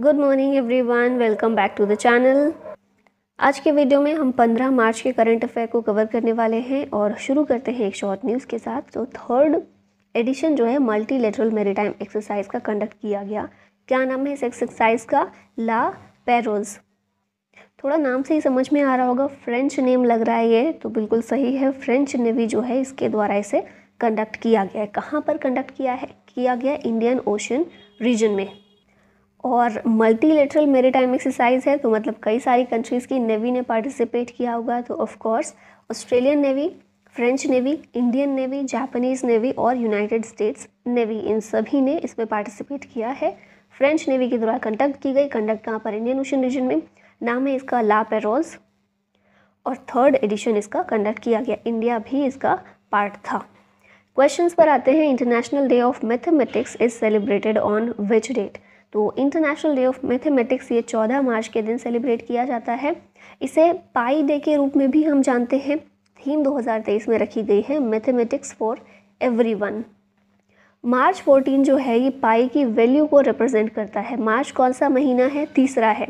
Good morning everyone welcome back to the channel आज के video में हम 15 मार्च के करंट अफेयर को कवर करने वाले हैं और शुरू करते हैं एक शॉर्ट न्यूज़ के साथ तो थर्ड एडिशन जो है मल्टी लेटरल मेरीटाइम एक्सरसाइज का कंडक्ट किया गया क्या नाम है इस एक्सरसाइज का ला पेरोज थोड़ा नाम से ही समझ में आ रहा होगा फ्रेंच नेम लग रहा है ये तो बिल्कुल सही है फ्रेंच नेवी जो है इसके द्वारा इसे कंडक्ट किया गया है कहाँ पर कंडक्ट किया है किया गया इंडियन ओशन रीजन में और मल्टीलेटरल मेरे टाइम एक्सरसाइज है तो मतलब कई सारी कंट्रीज़ की नेवी ने पार्टिसिपेट किया होगा तो of course Australian navy French navy Indian navy Japanese navy और यूनाइटेड स्टेट्स नेवी इन सभी ने इसमें पार्टिसिपेट किया है फ्रेंच नेवी के द्वारा कंडक्ट की गई कंडक्ट कहाँ पर इंडियन ओशन रीजन में नाम है इसका ला पेरोज और थर्ड एडिशन इसका कंडक्ट किया गया इंडिया भी इसका पार्ट था क्वेश्चंस पर आते हैं international day of mathematics is celebrated on which date तो इंटरनेशनल डे ऑफ मैथमेटिक्स ये चौदह मार्च के दिन सेलिब्रेट किया जाता है इसे पाई डे के रूप में भी हम जानते हैं थीम 2023 में रखी गई है मैथमेटिक्स फॉर एवरीवन मार्च 14 जो है ये पाई की वैल्यू को रिप्रेजेंट करता है मार्च कौन सा महीना है तीसरा है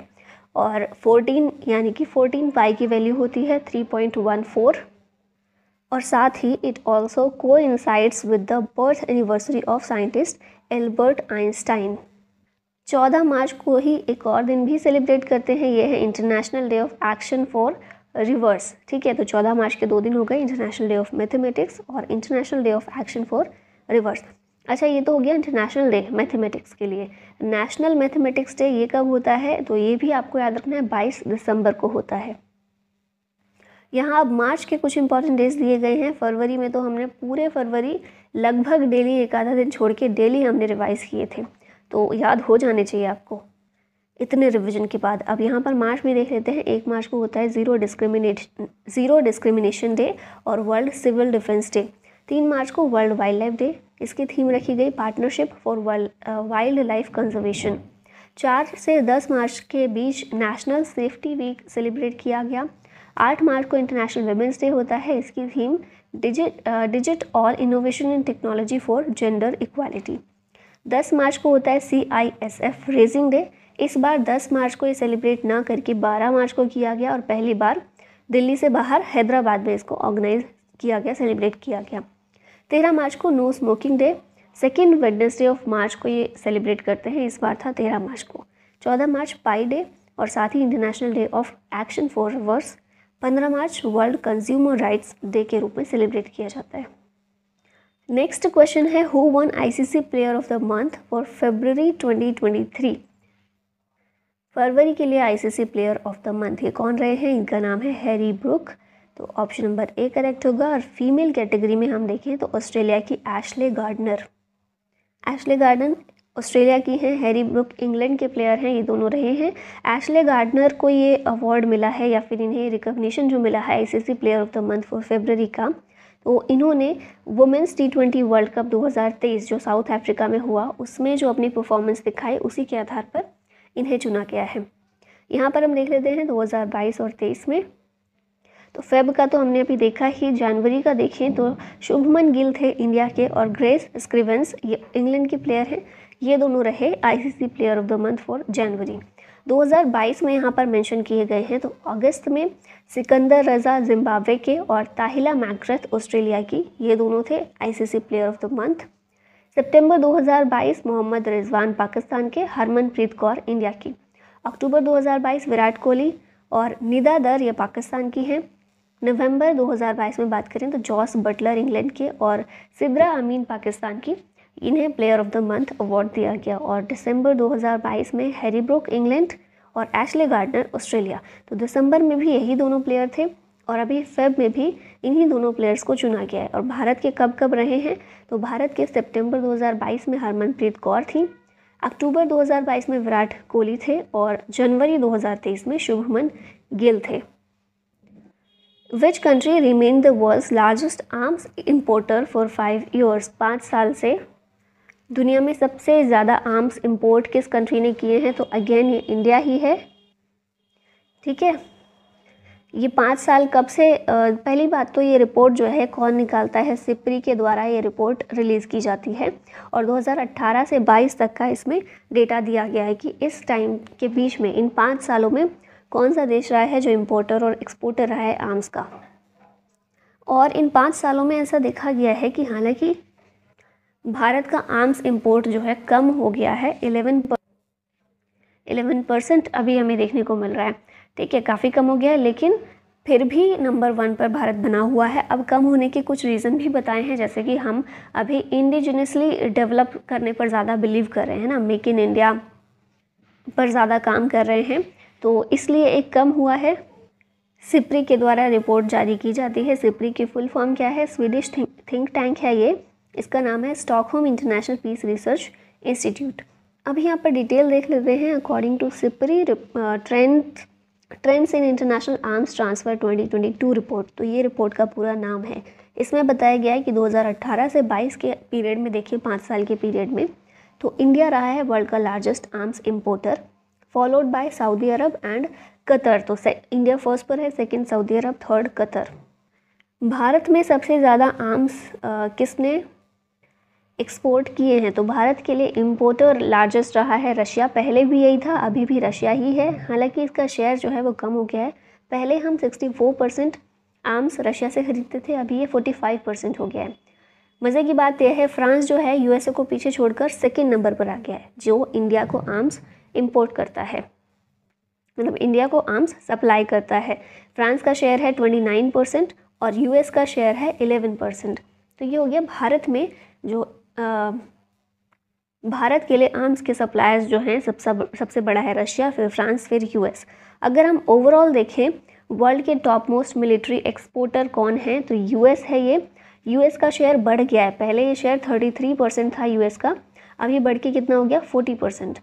और 14 यानी कि 14 पाई की वैल्यू होती है 3.14 और साथ ही इट ऑल्सो को with the birth anniversary of scientist Albert Einstein चौदह मार्च को ही एक और दिन भी सेलिब्रेट करते हैं ये है international day of action for rivers ठीक है तो चौदह मार्च के दो दिन हो गए इंटरनेशनल डे ऑफ मैथमेटिक्स और international day of action for rivers अच्छा ये तो हो गया इंटरनेशनल डे मैथमेटिक्स के लिए नेशनल मैथमेटिक्स डे ये कब होता है तो ये भी आपको याद रखना है बाईस दिसंबर को होता है यहाँ अब मार्च के कुछ इंपॉर्टेंट डेज दिए गए हैं फरवरी में तो हमने पूरे फरवरी लगभग डेली एक आधा दिन छोड़ के डेली हमने रिवाइज़ किए थे तो याद हो जाने चाहिए आपको इतने रिवीजन के बाद अब यहाँ पर मार्च में देख लेते हैं एक मार्च को होता है zero discriminate zero discrimination day और वर्ल्ड सिविल डिफेंस डे तीन मार्च को वर्ल्ड वाइल्ड लाइफ डे इसकी थीम रखी गई partnership for world wildlife conservation चार से दस मार्च के बीच नेशनल सेफ्टी वीक सेलिब्रेट किया गया आठ मार्च को इंटरनेशनल वेमेंस डे होता है इसकी थीम डिजिट डिजिट और innovation in technology for gender equality दस मार्च को होता है C I S F raising day इस बार दस मार्च को ये सेलिब्रेट ना करके बारह मार्च को किया गया और पहली बार दिल्ली से बाहर हैदराबाद में इसको ऑर्गेनाइज किया गया सेलिब्रेट किया गया तेरह मार्च को no smoking day second Wednesday of March को ये सेलिब्रेट करते हैं इस बार था तेरह मार्च को चौदह मार्च पाई डे और साथ ही international day of action for rivers पंद्रह March world consumer rights day के रूप में सेलिब्रेट किया जाता है नेक्स्ट क्वेश्चन है who won ICC player of the month for February 2023 फरवरी के लिए ICC player of the month ये कौन रहे हैं इनका नाम है हैरी ब्रुक तो ऑप्शन नंबर ए करेक्ट होगा और फीमेल कैटेगरी में हम देखें तो ऑस्ट्रेलिया की Ashleigh Gardner Ashleigh Garden Australia की हैं हैरी ब्रुक इंग्लैंड के प्लेयर हैं ये दोनों रहे हैं एशले गार्डनर को ये अवार्ड मिला है या फिर इन्हें रिकॉग्निशन जो मिला है ICC player of the month for February का इन्होंने women's T twenty world cup 2023 जो साउथ अफ्रीका में हुआ उसमें जो अपनी परफॉर्मेंस दिखाई उसी के आधार पर इन्हें चुना गया है यहाँ पर हम देख लेते हैं 2022 और 23 में तो फेब का तो हमने अभी देखा ही जनवरी का देखें तो शुभमन गिल थे इंडिया के और ग्रेस स्क्रिवेंस ये इंग्लैंड के प्लेयर हैं ये दोनों रहे I player of the month for जनवरी 2022 में यहाँ पर मेंशन किए गए हैं तो अगस्त में सिकंदर रज़ा जिम्बाब्वे के और ताहिला मैक्रथ ऑस्ट्रेलिया की ये दोनों थे ICC player of the month सितंबर 2022 मोहम्मद रिजवान पाकिस्तान के हरमनप्रीत कौर इंडिया की अक्टूबर 2022 विराट कोहली और निदा दर ये पाकिस्तान की हैं नवंबर 2022 में बात करें तो जॉस बटलर इंग्लैंड के और सिद्रा अमीन पाकिस्तान की इन्हें player of the month award दिया गया और दिसंबर 2022 में हैरी ब्रोक इंग्लैंड और एशले गार्डनर ऑस्ट्रेलिया तो दिसंबर में भी यही दोनों प्लेयर थे और अभी फेब में भी इन्हीं दोनों प्लेयर्स को चुना गया है और भारत के कब कब रहे हैं तो भारत के सितंबर 2022 में हरमनप्रीत कौर थी अक्टूबर 2022 में विराट कोहली थे और जनवरी 2023 में शुभमन गिल थे which country remain the world's largest arms importer for five years पाँच साल से दुनिया में सबसे ज़्यादा आर्म्स इंपोर्ट किस कंट्री ने किए हैं तो अगेन ये इंडिया ही है ठीक है ये पाँच साल कब से पहली बात तो ये रिपोर्ट जो है कौन निकालता है सिपरी के द्वारा ये रिपोर्ट रिलीज़ की जाती है और 2018 से 22 तक का इसमें डेटा दिया गया है कि इस टाइम के बीच में इन पाँच सालों में कौन सा देश रहा है जो इम्पोर्टर और एक्सपोर्टर रहा है आर्म्स का और इन पाँच सालों में ऐसा देखा गया है कि हालांकि भारत का आर्म्स इम्पोर्ट जो है कम हो गया है एलेवन एलेवन परसेंट अभी हमें देखने को मिल रहा है ठीक है काफ़ी कम हो गया है लेकिन फिर भी नंबर वन पर भारत बना हुआ है अब कम होने के कुछ रीज़न भी बताए हैं जैसे कि हम अभी इंडिजिनसली डेवलप करने पर ज़्यादा बिलीव कर रहे हैं ना मेक इन इंडिया पर ज़्यादा काम कर रहे हैं तो इसलिए एक कम हुआ है सिप्री के द्वारा रिपोर्ट जारी की जाती है सिप्री की फुल फॉर्म क्या है स्वीडिश थिंक टैंक है ये इसका नाम है Stockholm International Peace Research Institute अब यहाँ पर डिटेल देख लेते हैं according to SIPRI trend trends in international arms transfer 2022 report तो ये रिपोर्ट का पूरा नाम है इसमें बताया गया है कि 2018 से 22 के पीरियड में देखिए पाँच साल के पीरियड में तो इंडिया रहा है वर्ल्ड का largest arms importer followed by Saudi Arabia and Qatar तो इंडिया फर्स्ट पर है second Saudi Arabia third Qatar Bharat में सबसे ज़्यादा आर्म्स uh, किसने एक्सपोर्ट किए हैं तो भारत के लिए इम्पोर्टर लार्जेस्ट रहा है रशिया पहले भी यही था अभी भी रशिया ही है हालांकि इसका शेयर जो है वो कम हो गया है पहले हम 64 परसेंट आर्म्स रशिया से ख़रीदते थे अभी ये 45 परसेंट हो गया है मज़े की बात यह है फ्रांस जो है यूएसए को पीछे छोड़कर सेकेंड नंबर पर आ गया है जो इंडिया को आर्म्स इम्पोर्ट करता है मतलब इंडिया को आर्म्स सप्लाई करता है फ्रांस का शेयर है ट्वेंटी परसेंट और यू का शेयर है एलेवन परसेंट तो ये हो गया भारत में जो भारत के लिए आर्म्स के सप्लायर्स जो हैं सब सब सबसे बड़ा है रशिया फिर फ्रांस फिर यूएस अगर हम ओवरऑल देखें वर्ल्ड के टॉप मोस्ट मिलिट्री एक्सपोर्टर कौन है तो यूएस है ये यूएस का शेयर बढ़ गया है पहले ये शेयर 33 परसेंट था यूएस का अब ये बढ़ के कितना हो गया 40 परसेंट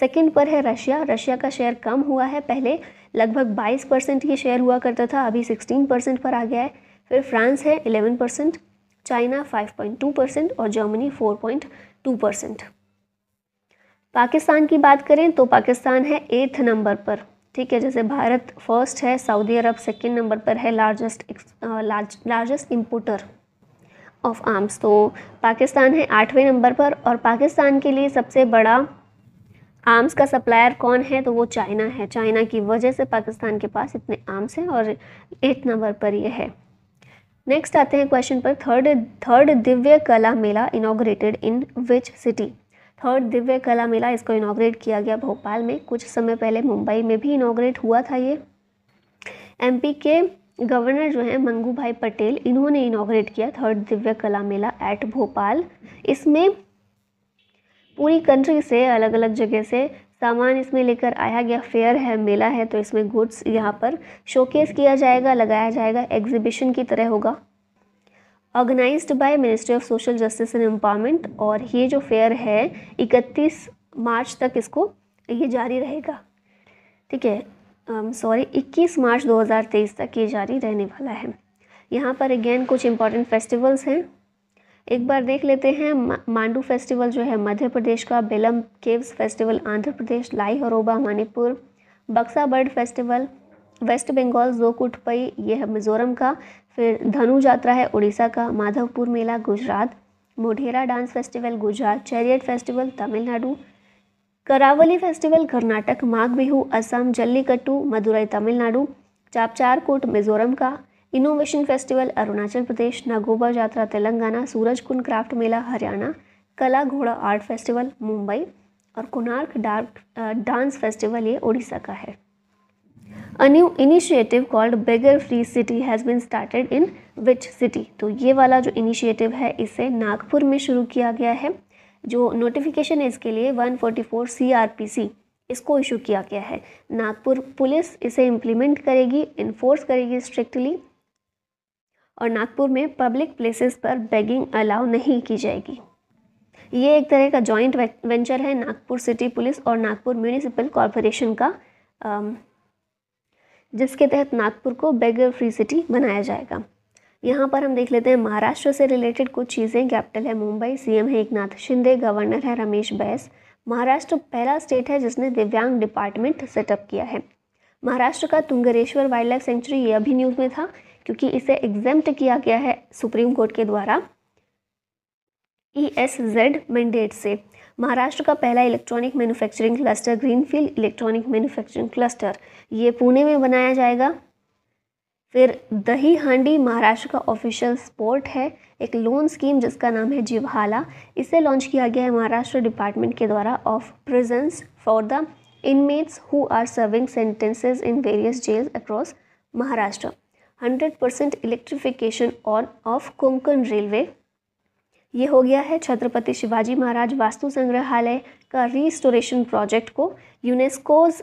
सेकेंड पर है रशिया रशिया का शेयर कम हुआ है पहले लगभग 22 परसेंट ये शेयर हुआ करता था अभी 16 परसेंट पर आ गया है फिर फ्रांस है 11 परसेंट चाइना 5.2 परसेंट और जर्मनी 4.2 परसेंट पाकिस्तान की बात करें तो पाकिस्तान है एट्थ नंबर पर ठीक है जैसे भारत फर्स्ट है सऊदी अरब सेकेंड नंबर पर है largest large largest importer of arms तो पाकिस्तान है आठवें नंबर पर और पाकिस्तान के लिए सबसे बड़ा आर्म्स का सप्लायर कौन है तो वो चाइना है चाइना की वजह से पाकिस्तान के पास इतने आर्म्स हैं और एट नंबर पर ये है नेक्स्ट आते हैं क्वेश्चन पर third third Divya Kala Mela inaugurated in which city third Divya Kala मेला इसको इनाग्रेट किया गया भोपाल में कुछ समय पहले मुंबई में भी इनाग्रेट हुआ था ये एमपी के गवर्नर जो है मंगू भाई पटेल इन्होंने इनाग्रेट किया थर्ड दिव्य कला मेला एट भोपाल इसमें पूरी कंट्री से अलग अलग जगह से सामान इसमें लेकर आया गया फेयर है मेला है तो इसमें गुड्स यहाँ पर शोकेस किया जाएगा लगाया जाएगा एग्जीबिशन की तरह होगा organised by ministry of social justice and empowerment और ये जो फेयर है 31 मार्च तक इसको ये जारी रहेगा ठीक है um, सॉरी 21 मार्च 2023 तक ये जारी रहने वाला है यहाँ पर अगेन कुछ इंपॉर्टेंट फेस्टिवल्स हैं एक बार देख लेते हैं मांडू फेस्टिवल जो है मध्य प्रदेश का Belum caves festival Andhra Pradesh Lai Haraoba Manipur Buxa bird festival West Bengal जोकुटपई यह है मिजोरम का फिर धनु यात्रा है उड़ीसा का Madhavpur Mela Gujarat Modhera dance festival Gujarat chariot festival Tamil Nadu Karavali festival Karnataka Magh Bihu Assam Jallikattu Madurai Tamil Nadu Chapchar Kut Mizoram का innovation festival Arunachal Pradesh Nagoba Yatra Telangana Surajkund craft Mela Haryana Kala Ghoda art festival Mumbai और कोणार्क डार्क डांस फेस्टिवल ये उड़ीसा का है a new initiative called beggar free city has been started in which city तो ये वाला जो इनिशिएटिव है इसे नागपुर में शुरू किया गया है जो नोटिफिकेशन है इसके लिए 144 सीआरपीसी इसको इशू किया गया है नागपुर पुलिस इसे इम्प्लीमेंट करेगी इन्फोर्स करेगी स्ट्रिक्टली और नागपुर में पब्लिक प्लेसेस पर बैगिंग अलाउ नहीं की जाएगी ये एक तरह का जॉइंट वेंचर है नागपुर सिटी पुलिस और नागपुर म्यूनिसिपल कॉरपोरेशन का जिसके तहत नागपुर को बेगर फ्री सिटी बनाया जाएगा यहाँ पर हम देख लेते हैं महाराष्ट्र से रिलेटेड कुछ चीज़ें कैपिटल है मुंबई सीएम है एकनाथ शिंदे गवर्नर है रमेश बैस महाराष्ट्र पहला स्टेट है जिसने दिव्यांग डिपार्टमेंट सेटअप किया है महाराष्ट्र का तुंगरेश्वर वाइल्ड लाइफ सेंचुरी यह भी न्यूज़ में था क्योंकि इसे एग्जेम्ट किया गया है सुप्रीम कोर्ट के द्वारा ई एस जेड मैंडेट से महाराष्ट्र का पहला electronic manufacturing cluster greenfield electronic manufacturing cluster ये पुणे में बनाया जाएगा फिर दही हांडी महाराष्ट्र का ऑफिशियल स्पोर्ट है एक लोन स्कीम जिसका नाम है जिवहाला इसे लॉन्च किया गया है महाराष्ट्र डिपार्टमेंट के द्वारा of prisons for the inmates who are serving sentences in various jails across Maharashtra hundred percent electrification on of Konkan railway ये हो गया है छत्रपति शिवाजी महाराज वास्तु संग्रहालय का रीस्टोरेशन प्रोजेक्ट को यूनेस्कोज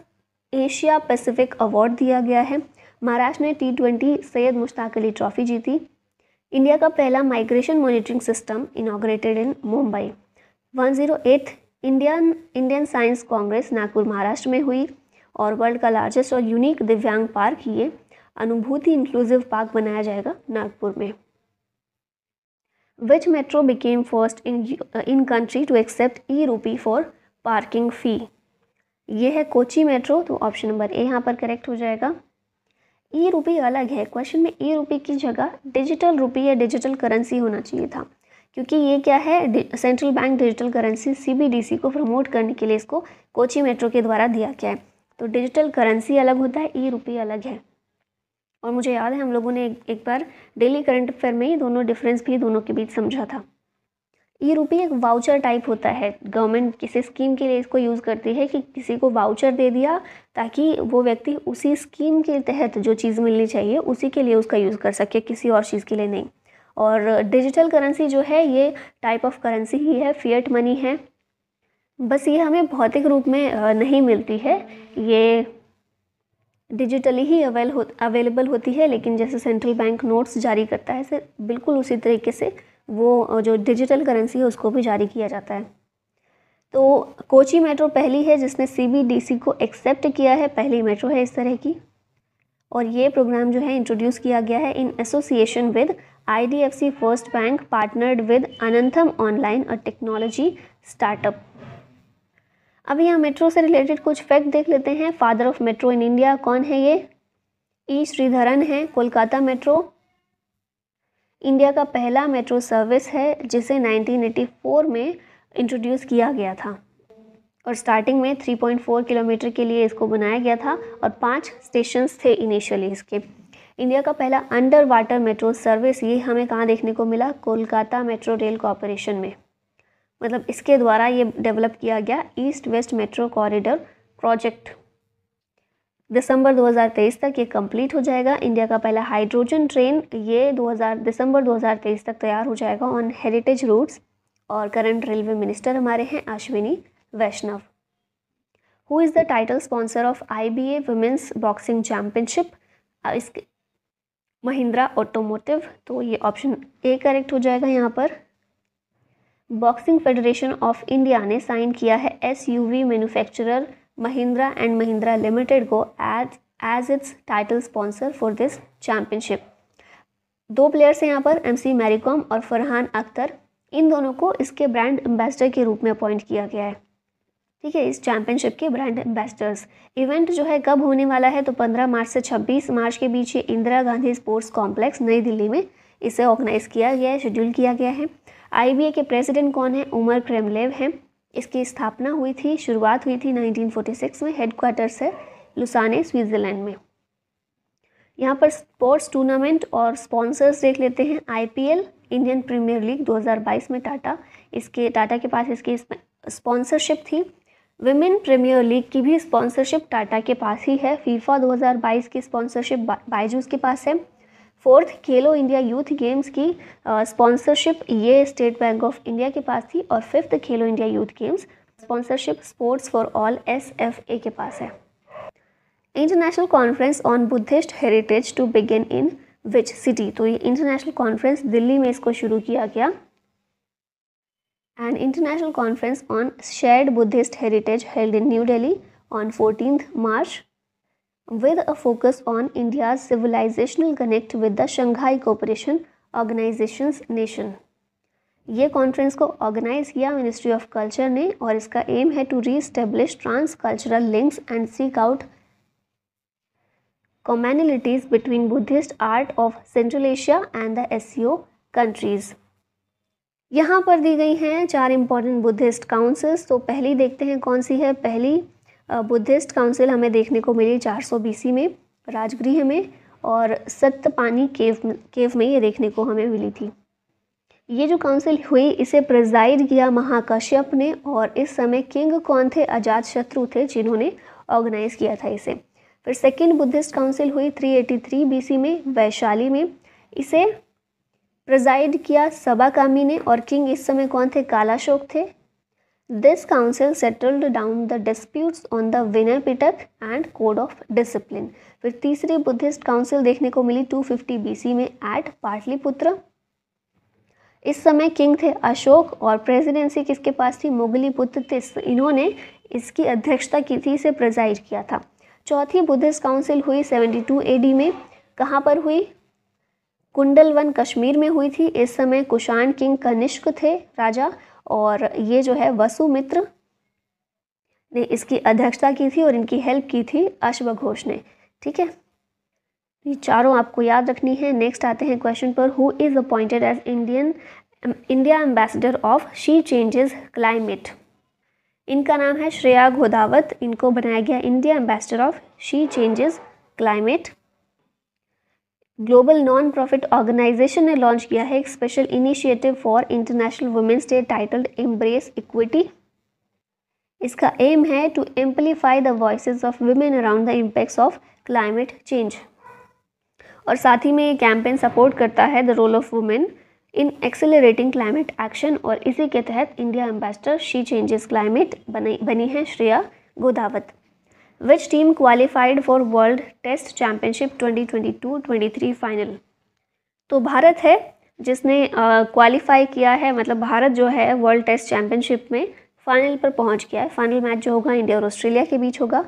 एशिया पैसिफिक अवार्ड दिया गया है महाराष्ट्र ने T twenty Syed Mushtaq Ali trophy जीती इंडिया का पहला migration monitoring system inaugurated in Mumbai one zero eight Indian Indian science congress Nagpur Maharashtra में हुई और वर्ल्ड का लार्जेस्ट और यूनिक दिव्यांग पार्क ये अनुभूति इंक्लूसिव पार्क बनाया जाएगा नागपुर में which metro became first in in country to accept e rupee for parking fee ये है कोची मेट्रो तो ऑप्शन नंबर ए यहाँ पर करेक्ट हो जाएगा ई रूपी अलग है क्वेश्चन में ई रूपी की जगह डिजिटल रूपी या डिजिटल करेंसी होना चाहिए था क्योंकि ये क्या है central bank digital currency CBDC को प्रमोट करने के लिए इसको कोची मेट्रो के द्वारा दिया गया है तो डिजिटल करेंसी अलग होता है ई रूपी अलग है और मुझे याद है हम लोगों ने एक बार डेली करंट अफेयर में ही दोनों डिफरेंस भी दोनों के बीच समझा था ई रूपी एक वाउचर टाइप होता है गवर्नमेंट किसी स्कीम के लिए इसको यूज़ करती है कि किसी को वाउचर दे दिया ताकि वो व्यक्ति उसी स्कीम के तहत जो चीज़ मिलनी चाहिए उसी के लिए उसका यूज़ कर सके किसी और चीज़ के लिए नहीं और डिजिटल करेंसी जो है ये टाइप ऑफ करेंसी ही है फिएट मनी है बस ये हमें भौतिक रूप में नहीं मिलती है ये डिजिटली ही अवेल हो अवेलेबल होती है लेकिन जैसे सेंट्रल बैंक नोट्स जारी करता है सर बिल्कुल उसी तरीके से वो जो डिजिटल करेंसी है उसको भी जारी किया जाता है तो कोची मेट्रो पहली है जिसने सीबीडीसी को एक्सेप्ट किया है पहली मेट्रो है इस तरह की और ये प्रोग्राम जो है इंट्रोड्यूस किया गया है in association with IDFC first bank partnered with Anantham online और टेक्नोलॉजी स्टार्टअप अब यहाँ मेट्रो से रिलेटेड कुछ फैक्ट देख लेते हैं father of metro in India कौन है ये ई e. श्रीधरन है कोलकाता मेट्रो इंडिया का पहला मेट्रो सर्विस है जिसे 1984 में इंट्रोड्यूस किया गया था और स्टार्टिंग में 3.4 किलोमीटर के लिए इसको बनाया गया था और पांच स्टेशंस थे इनिशियली इसके इंडिया का पहला अंडर वाटर मेट्रो सर्विस ये हमें कहाँ देखने को मिला कोलकाता मेट्रो रेल कॉरपोरेशन में मतलब इसके द्वारा ये डेवलप किया गया east west metro corridor project दिसंबर 2023 तक ये कंप्लीट हो जाएगा इंडिया का पहला हाइड्रोजन ट्रेन ये 2000 दिसंबर 2023 तक तैयार हो जाएगा ऑन हेरिटेज रूट्स और करंट रेलवे मिनिस्टर हमारे हैं Ashwini Vaishnaw who is the title sponsor of I B A women's boxing championship इसके महिंद्रा ऑटोमोटिव तो ये ऑप्शन ए करेक्ट हो जाएगा यहाँ पर बॉक्सिंग फेडरेशन ऑफ इंडिया ने साइन किया है S U V manufacturer Mahindra and Mahindra limited को as as its title sponsor for this championship दो प्लेयर्स हैं यहाँ पर एम सी मैरीकॉम और फरहान अख्तर इन दोनों को इसके ब्रांड एम्बेसडर के रूप में अपॉइंट किया गया है ठीक है इस चैम्पियनशिप के ब्रांड एम्बेसडर्स इवेंट जो है कब होने वाला है तो पंद्रह मार्च से छब्बीस मार्च के बीच ये इंदिरा गांधी स्पोर्ट्स कॉम्प्लेक्स नई दिल्ली में इसे ऑर्गेनाइज किया गया है शेड्यूल किया गया है आई के प्रेसिडेंट कौन है उमर क्रेमलेव है इसकी स्थापना हुई थी शुरुआत हुई थी 1946 में हेडक्वार्टर्स है लुसाने स्विट्ज़रलैंड में यहाँ पर स्पोर्ट्स टूर्नामेंट और स्पॉन्सर्स देख लेते हैं आई इंडियन प्रीमियर लीग 2022 में टाटा इसके टाटा के पास इसकी स्पॉन्सरशिप थी विमेन प्रीमियर लीग की भी स्पॉन्सरशिप टाटा के पास ही है फीफा 2022 की स्पॉन्सरशिप बायजूस के पास है fourth Khelo India youth games की स्पॉन्सरशिप ये स्टेट बैंक ऑफ इंडिया के पास थी और fifth Khelo India youth games sponsorship sports for all S F A के पास है international conference on Buddhist heritage to begin in which city तो ये इंटरनेशनल कॉन्फ्रेंस दिल्ली में इसको शुरू किया गया and international conference on shared Buddhist heritage held in New Delhi on fourteen March with a focus on India's civilizational connect with the Shanghai Cooperation Organization's nation. ये conference को organise किया मिनिस्ट्री ऑफ कल्चर ने और इसका एम है to reestablish transcultural links and seek out commonalities between Buddhist art of Central Asia and the S countries यहाँ पर दी गई हैं चार इम्पॉर्टेंट बुद्धिस्ट काउंसिल्स तो पहली देखते हैं कौन सी है पहली बुद्धिस्ट काउंसिल हमें देखने को मिली 400 बीसी में राजगृह में और सत्यपानी केव केव में ये देखने को हमें मिली थी ये जो काउंसिल हुई इसे प्रिजाइड किया महाकश्यप ने और इस समय किंग कौन थे अजात शत्रु थे जिन्होंने ऑर्गेनाइज किया था इसे फिर सेकेंड बुद्धिस्ट काउंसिल हुई 383 बीसी में वैशाली में इसे प्रिजाइड किया सबाकामी ने और किंग इस समय कौन थे कालाशोक थे This council settled down the disputes on the Vinay Pitak and Code of Discipline. फिर तीसरी बुद्धिस्ट काउंसिल देखने को मिली 250 फिफ्टी बी सी में एट पाटलिपुत्र इस समय किंग थे अशोक और प्रेसिडेंसी किसके पास थी मुगली पुत्र थे इन्होंने इसकी अध्यक्षता की थी इसे प्रिजाइड किया था चौथी बुद्धिस्ट काउंसिल हुई 72 एडी में कहाँ पर हुई कुंडलवन कश्मीर में हुई थी इस समय कुशाण किंग कनिष्क थे राजा और ये जो है वसुमित्र ने इसकी अध्यक्षता की थी और इनकी हेल्प की थी अश्व घोष ने ठीक है ये चारों आपको याद रखनी है नेक्स्ट आते हैं क्वेश्चन पर who is appointed as Indian India ambassador of She Changes Climate इनका नाम है श्रेया घोदावत इनको बनाया गया India ambassador of She Changes Climate global non profit organisation ने लॉन्च किया है एक special initiative for international women's day titled embrace equity इसका एम है to amplify the voice of women around the impacts of climate change और साथ ही में ये कैंपेन सपोर्ट करता है the role of women in accelerating climate action और इसी के तहत India ambassador She Changes Climate बनी बनी है Shreya Godavat which team qualified for World Test Championship 2022-23 final? तो भारत है जिसने क्वालिफाई uh, किया है मतलब भारत जो है वर्ल्ड टेस्ट चैम्पियनशिप में फाइनल पर पहुंच गया है फाइनल मैच जो होगा इंडिया और ऑस्ट्रेलिया के बीच होगा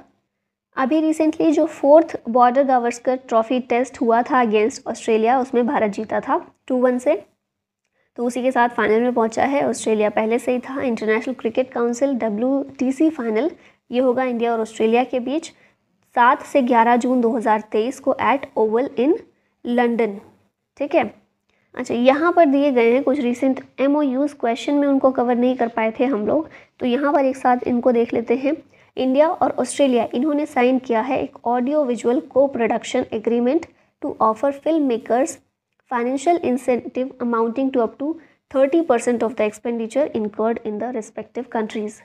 अभी रिसेंटली जो fourth Border Gavaskar trophy test हुआ था अगेंस्ट ऑस्ट्रेलिया उसमें भारत जीता था टू वन से तो उसी के साथ फाइनल में पहुंचा है ऑस्ट्रेलिया पहले से ही था international cricket council W final ये होगा इंडिया और ऑस्ट्रेलिया के बीच सात से ग्यारह जून 2023 को एट ओवल इन लंदन ठीक है अच्छा यहाँ पर दिए गए हैं कुछ रिसेंट एम क्वेश्चन में उनको कवर नहीं कर पाए थे हम लोग तो यहाँ पर एक साथ इनको देख लेते हैं इंडिया और ऑस्ट्रेलिया इन्होंने साइन किया है एक audio visual co production agreement to offer film makers financial incentive amounting to up to thirty percent of the expenditure incurred in the respective countries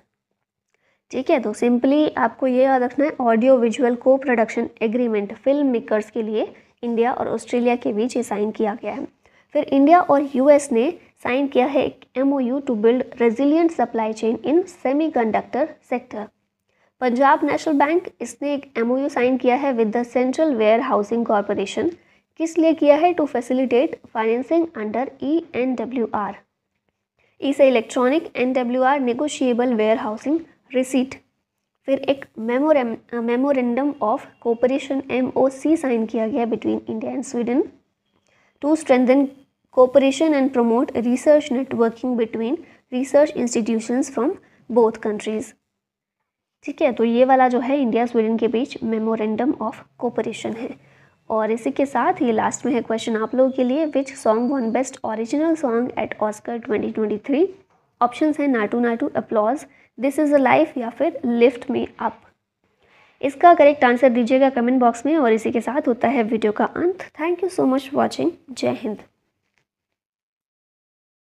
ठीक है तो सिंपली आपको ये याद रखना है audio visual co production agreement film makers के लिए इंडिया और ऑस्ट्रेलिया के बीच ये साइन किया गया है फिर इंडिया और यूएस ने साइन किया है एक MOU to build resilient supply chain in semiconductor sector Punjab national bank इसने एक एमओयू साइन किया है with the central warehousing corporation किस लिए किया है to facilitate financing under E N W R से electronic N W R negotiable warehousing receipt फिर एक मेमोरम memorandum of cooperation M O C sign किया गया between India and Sweden to strengthen cooperation and promote research networking between research institutions from both countries ठीक है तो ये वाला जो है इंडिया स्वीडन के बीच मेमोरेंडम ऑफ कोऑपरेशन है और इसी के साथ ये लास्ट में है क्वेश्चन आप लोगों के लिए which song won best original song at Oscar twenty twenty three option है Naatu Naatu applause this is a life या फिर लिफ्ट मी अप इसका करेक्ट आंसर दीजिएगा कमेंट बॉक्स में और इसी के साथ होता है वीडियो का अंत thank you so much watching जय हिंद